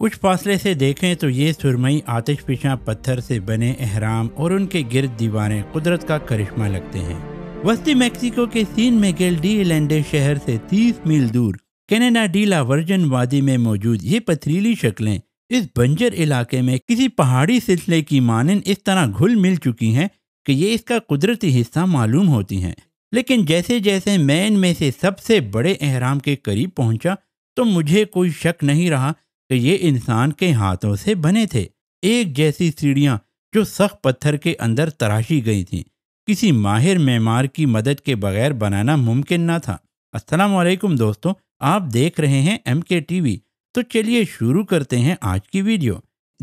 कुछ फासले से देखें तो ये सुरमई आतिश पिशा पत्थर से बने अहराम और उनके गिरद दीवारें कुदरत का करिश्मा लगते हैं वस्ती मेक्सिको के सीन में डी लैंडे शहर से 30 मील दूर कैनेडा डीला वर्जन वादी में मौजूद ये पथरीली शक्लें इस बंजर इलाके में किसी पहाड़ी सिलसिले की मानन इस तरह घुल मिल चुकी हैं कि ये इसका कुदरती हिस्सा मालूम होती हैं लेकिन जैसे जैसे मैं इनमें से सबसे बड़े अहराम के करीब पहुंचा तो मुझे कोई शक नहीं रहा कि ये इंसान के हाथों से बने थे एक जैसी सीढ़ियाँ जो सख्त पत्थर के अंदर तराशी गई थीं किसी माहिर मेमार की मदद के बगैर बनाना मुमकिन ना था अस्सलाम वालेकुम दोस्तों आप देख रहे हैं एम के वी तो चलिए शुरू करते हैं आज की वीडियो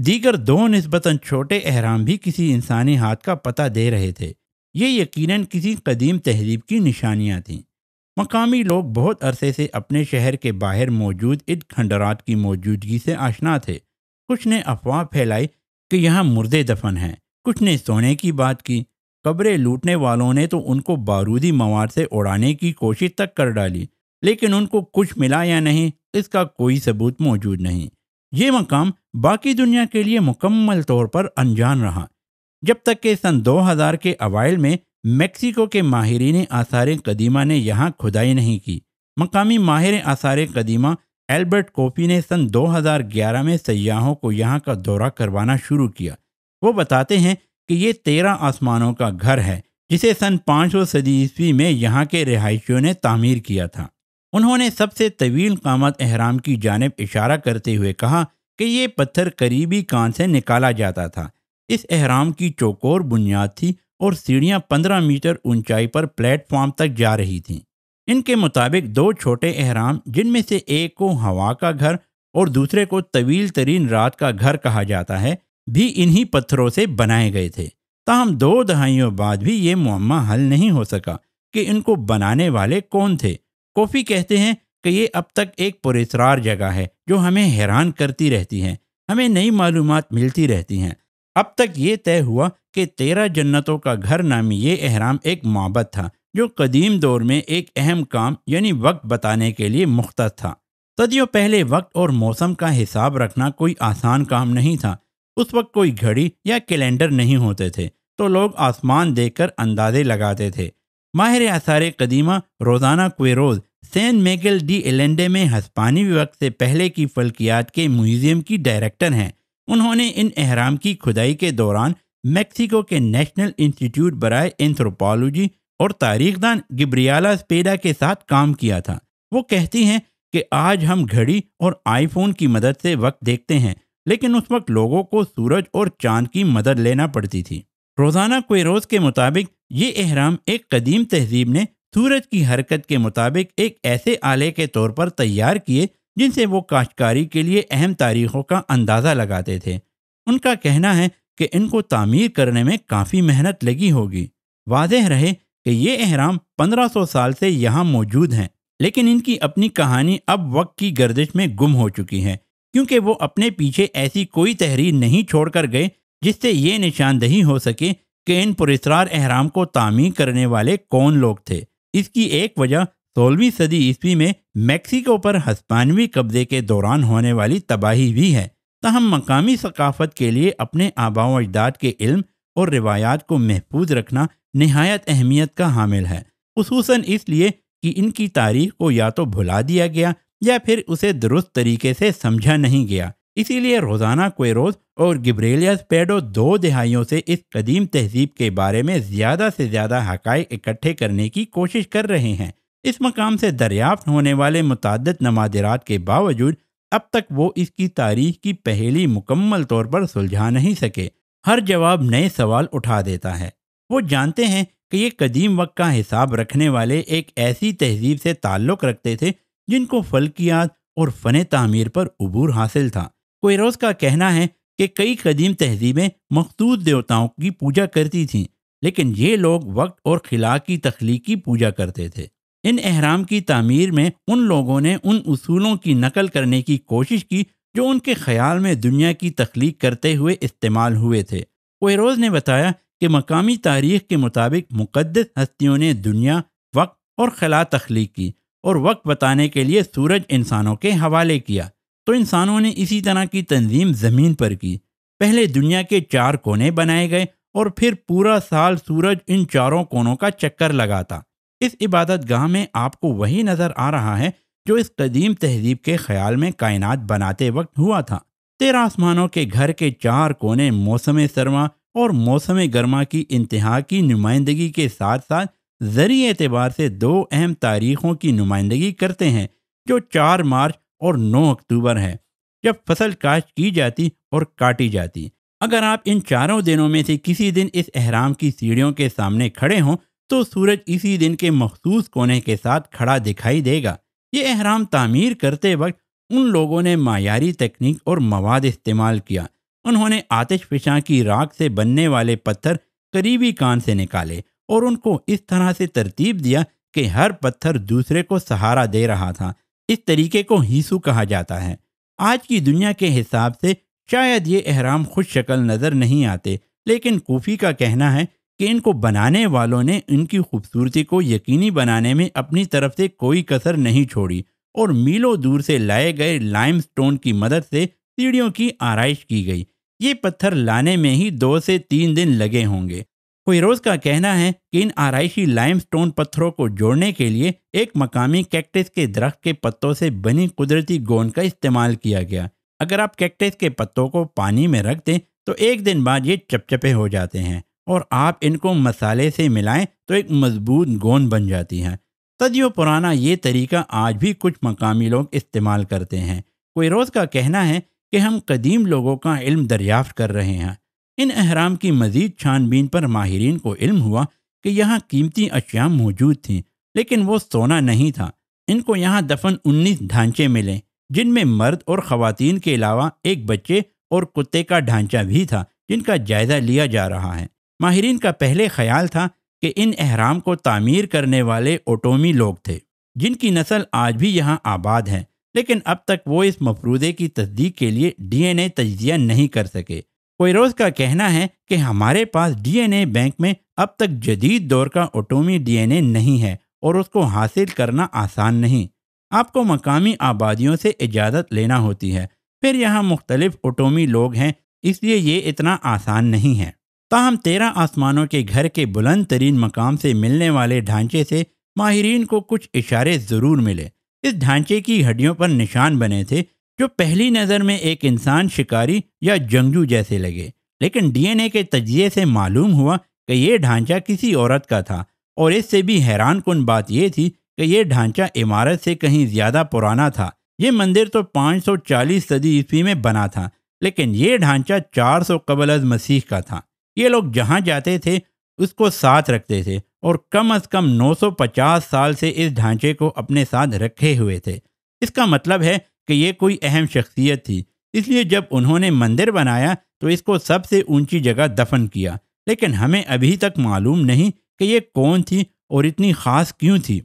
दीगर दो नस्बता छोटे अहराम भी किसी इंसानी हाथ का पता दे रहे थे ये यकीनन किसी कदीम तहरीब की निशानियाँ थीं मकामी लोग बहुत अरसे से अपने शहर के बाहर मौजूद इन खंडरात की मौजूदगी से आशना थे कुछ ने अफवाह फैलाई कि यहाँ मुर्दे दफन हैं कुछ ने सोने की बात की कब्रें लूटने वालों ने तो उनको बारूदी मवाद से उड़ाने की कोशिश तक कर डाली लेकिन उनको कुछ मिला या नहीं इसका कोई सबूत मौजूद नहीं ये मकाम बाकी दुनिया के लिए मुकम्मल तौर पर अनजान रहा जब तक के सन 2000 के अवाइल में मेक्सिको के माहरीन आसार कदीमा ने यहाँ खुदाई नहीं की मकामी माहिर आसार कदीमा एल्बर्ट कोफी ने सन 2011 में सयाहों को यहाँ का दौरा करवाना शुरू किया वो बताते हैं कि ये तेरह आसमानों का घर है जिसे सन 500 सदी ईस्वी में यहाँ के रिहायशियों ने तामीर किया था उन्होंने सबसे तवील कामत अहराम की जानब इशारा करते हुए कहा कि ये पत्थर करीबी कान से निकाला जाता था इस अहराम की चौकोर बुनियाद थी और सीढ़ियां 15 मीटर ऊंचाई पर प्लेटफॉर्म तक जा रही थीं। इनके मुताबिक दो छोटे अहराम जिनमें से एक को हवा का घर और दूसरे को तवील तरीन रात का घर कहा जाता है भी इन्हीं पत्थरों से बनाए गए थे ताहम दो दहाइयों बाद भी ये मुम्मा हल नहीं हो सका कि इनको बनाने वाले कौन थे कॉफी कहते हैं कि ये अब तक एक पुरेसरार जगह है जो हमें हैरान करती रहती है हमें नई मालूम मिलती रहती हैं अब तक ये तय हुआ कि तेरह जन्नतों का घर नामी ये अहराम एक मोहब्बत था जो कदीम दौर में एक अहम काम यानी वक्त बताने के लिए मुख्त था सदियों पहले वक्त और मौसम का हिसाब रखना कोई आसान काम नहीं था उस वक्त कोई घड़ी या कैलेंडर नहीं होते थे तो लोग आसमान देखकर अंदाजे लगाते थे माहिर आसार कदीमा रोज़ाना क्वेरोज सेंट मेगल डी एलेंडे में हस्पानी वक्त से पहले की फल्कियात के म्यूज़ियम की डायरेक्टर हैं उन्होंने इन अहराम की खुदाई के दौरान मैक्सिको के नेशनल इंस्टीट्यूट बरए एंथ्रोपोलॉजी और तारीखदान गिब्रियाला स्पेडा के साथ काम किया था वो कहती हैं कि आज हम घड़ी और आईफोन की मदद से वक्त देखते हैं लेकिन उस वक्त लोगों को सूरज और चांद की मदद लेना पड़ती थी रोजाना रोज़ के मुताबिक ये अहराम एक कदीम तहजीब ने सूरज की हरकत के मुताबिक एक ऐसे आले के तौर पर तैयार किए जिनसे वो काश्तकारी के लिए अहम तारीखों का अंदाज़ा लगाते थे उनका कहना है कि इनको तामीर करने में काफ़ी मेहनत लगी होगी वाजह रहे कि ये अहराम 1500 साल से यहाँ मौजूद हैं लेकिन इनकी अपनी कहानी अब वक्त की गर्दिश में गुम हो चुकी है क्योंकि वो अपने पीछे ऐसी कोई तहरीर नहीं छोड़कर गए जिससे ये निशानदही हो सके कि इन पुरस्ार अहराम को तामीर करने वाले कौन लोग थे इसकी एक वजह सोलहवीं सदी ईस्वी में मैक्सिको पर हस्पानवी कब्जे के दौरान होने वाली तबाही भी है तहम मकामी सकाफत के लिए अपने आबाव अजदाद के इल्म और रिवायात को महफूज रखना नहायत अहमियत का हामिल है खसूस इसलिए कि इनकी तारीख को या तो भुला दिया गया या फिर उसे दुरुस्त तरीके से समझा नहीं गया इसीलिए रोज़ाना कोयरोज और गिब्रेलियस पेडो दो दहाइयों से इस कदीम तहजीब के बारे में ज़्यादा से ज़्यादा हक इकट्ठे करने की कोशिश कर रहे हैं इस मकाम से दरियाफ्त होने वाले मुतद नमाजरात के बावजूद अब तक वो इसकी तारीख की पहली मुकम्मल तौर पर सुलझा नहीं सके हर जवाब नए सवाल उठा देता है वो जानते हैं कि ये कदीम वक्त का हिसाब रखने वाले एक ऐसी तहजीब से ताल्लुक़ रखते थे जिनको फल्कियात और फ़न तमीर पर अबूर हासिल था कोयरोज़ का कहना है कि कई कदीम तहजीबें मखसूस देवताओं की पूजा करती थीं लेकिन ये लोग वक्त और खिला की तख्लीकी पूजा करते थे इन अहराम की तमीर में उन लोगों ने उन असूलों की नकल करने की कोशिश की जो उनके ख्याल में दुनिया की तख्लीक करते हुए इस्तेमाल हुए थे ओरोज़ ने बताया कि मकामी तारीख के मुताबिक मुकदस हस्तियों ने दुनिया वक्त और खला तख्लीक की और वक्त बताने के लिए सूरज इंसानों के हवाले किया तो इंसानों ने इसी तरह की तंजीम ज़मीन पर की पहले दुनिया के चार कोने बनाए गए और फिर पूरा साल सूरज इन चारों कोनों का चक्कर लगाता इस इबादत गाह में आपको वही नज़र आ रहा है जो इस कदीम तहजीब के ख्याल में कायनात बनाते वक्त हुआ था तेरह आसमानों के घर के चार कोने मौसम सरमा और मौसम गर्मा की इंतहा की नुमाइंदगी के साथ साथ जरिए एतबार से दो अहम तारीखों की नुमाइंदगी करते हैं जो चार मार्च और नौ अक्टूबर है जब फसल काश्त की जाती और काटी जाती अगर आप इन चारों दिनों में से किसी दिन इस अहराम की सीढ़ियों के सामने खड़े हों तो सूरज इसी दिन के मखसूस कोने के साथ खड़ा दिखाई देगा ये अहराम तामीर करते वक्त उन लोगों ने मायारी तकनीक और मवाद इस्तेमाल किया उन्होंने आतिश फिशा की राख से बनने वाले पत्थर करीबी कान से निकाले और उनको इस तरह से तरतीब दिया कि हर पत्थर दूसरे को सहारा दे रहा था इस तरीके को हीसू कहा जाता है आज की दुनिया के हिसाब से शायद ये अहराम खुद शक्ल नज़र नहीं आते लेकिन कोफी का कहना है कि इनको बनाने वालों ने इनकी खूबसूरती को यकीनी बनाने में अपनी तरफ से कोई कसर नहीं छोड़ी और मीलों दूर से लाए गए लाइम स्टोन की मदद से सीढ़ियों की आरइश की गई ये पत्थर लाने में ही दो से तीन दिन लगे होंगे कोयरोज का कहना है कि इन आरइशी लाइम स्टोन पत्थरों को जोड़ने के लिए एक मकामी कैक्टस के दरख्त के पत्तों से बनी कुदरती गोंद का इस्तेमाल किया गया अगर आप कैक्टस के पत्तों को पानी में रख दें तो एक दिन बाद ये चपचपे हो जाते हैं और आप इनको मसाले से मिलाएं तो एक मजबूत गोंद बन जाती है सदियों पुराना ये तरीका आज भी कुछ मकामी लोग इस्तेमाल करते हैं रोज़ का कहना है कि हम कदीम लोगों का इल्म दरियाफ्त कर रहे हैं इन अहराम की मजीद छानबीन पर माहरीन को इल्म हुआ कि यहाँ कीमती अशियाँ मौजूद थीं लेकिन वो सोना नहीं था इनको यहाँ दफन उन्नीस ढांचे मिले जिनमें मर्द और ख़वातीन के अलावा एक बच्चे और कुत्ते का ढांचा भी था जिनका जायज़ा लिया जा रहा है माहरीन का पहले ख्याल था कि इन अहराम को तामीर करने वाले ओटोमी लोग थे जिनकी नस्ल आज भी यहाँ आबाद हैं लेकिन अब तक वो इस मफरूदे की तस्दीक के लिए डीएनए तजिया नहीं कर सके कोयरोज का कहना है कि हमारे पास डीएनए बैंक में अब तक जदीद दौर का ओटोमी डीएनए नहीं है और उसको हासिल करना आसान नहीं आपको मकामी आबादियों से इजाज़त लेना होती है फिर यहाँ मुख्तलिफ ओटोमी लोग हैं इसलिए ये इतना आसान नहीं है ताहम तेरह आसमानों के घर के बुलंद तरीन मकाम से मिलने वाले ढांचे से माहरीन को कुछ इशारे ज़रूर मिले इस ढांचे की हड्डियों पर निशान बने थे जो पहली नज़र में एक इंसान शिकारी या जंगजू जैसे लगे लेकिन डीएनए के तजिए से मालूम हुआ कि यह ढांचा किसी औरत का था और इससे भी हैरान कन बात यह थी कि यह ढांचा इमारत से कहीं ज़्यादा पुराना था ये मंदिर तो पाँच सौ चालीस सदी ईस्वी में बना था लेकिन ये ढांचा चार सौ कबल अज मसीह का था ये लोग जहाँ जाते थे उसको साथ रखते थे और कम से कम 950 साल से इस ढांचे को अपने साथ रखे हुए थे इसका मतलब है कि ये कोई अहम शख्सियत थी इसलिए जब उन्होंने मंदिर बनाया तो इसको सबसे ऊंची जगह दफन किया लेकिन हमें अभी तक मालूम नहीं कि ये कौन थी और इतनी ख़ास क्यों थी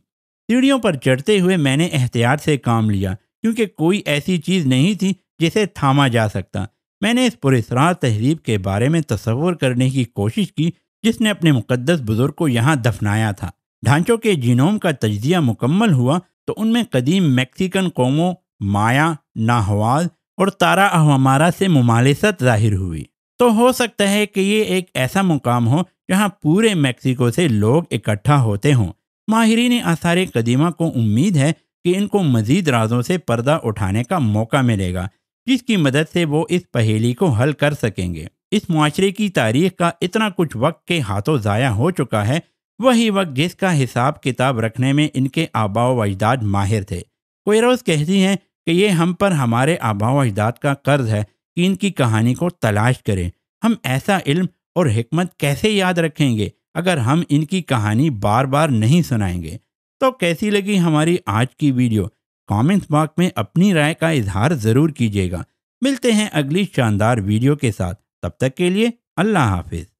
सीढ़ियों पर चढ़ते हुए मैंने एहतियात से काम लिया क्योंकि कोई ऐसी चीज़ नहीं थी जिसे थामा जा सकता मैंने इस पुरस्कार तहरीब के बारे में तस्वुर करने की कोशिश की जिसने अपने मुकदस बुजुर्ग को यहाँ दफनाया था ढांचों के जीनोम का तजिया मुकम्मल हुआ तो उनमें कदीम मैक्सिकन कौमों माया नाहवाल और तारा अहमारा से ममालसत जाहिर हुई तो हो सकता है कि ये एक ऐसा मुकाम हो जहाँ पूरे मैक्सिको से लोग इकट्ठा होते हों माहरीन आसार कदीमा को उम्मीद है कि इनको मजीद राजों से पर्दा उठाने का मौका मिलेगा जिसकी मदद से वो इस पहेली को हल कर सकेंगे इस माशरे की तारीख का इतना कुछ वक्त के हाथों ज़ाया हो चुका है वही वक्त जिसका हिसाब किताब रखने में इनके आबा अजदाद माहिर थे कोयरोज़ कहती हैं कि ये हम पर हमारे आबाओ अजदाद का कर्ज है कि इनकी कहानी को तलाश करें हम ऐसा इल्म और हमत कैसे याद रखेंगे अगर हम इनकी कहानी बार बार नहीं सुनाएंगे तो कैसी लगी हमारी आज की वीडियो कमेंट बॉक्स में अपनी राय का इजहार ज़रूर कीजिएगा मिलते हैं अगली शानदार वीडियो के साथ तब तक के लिए अल्लाह हाफिज़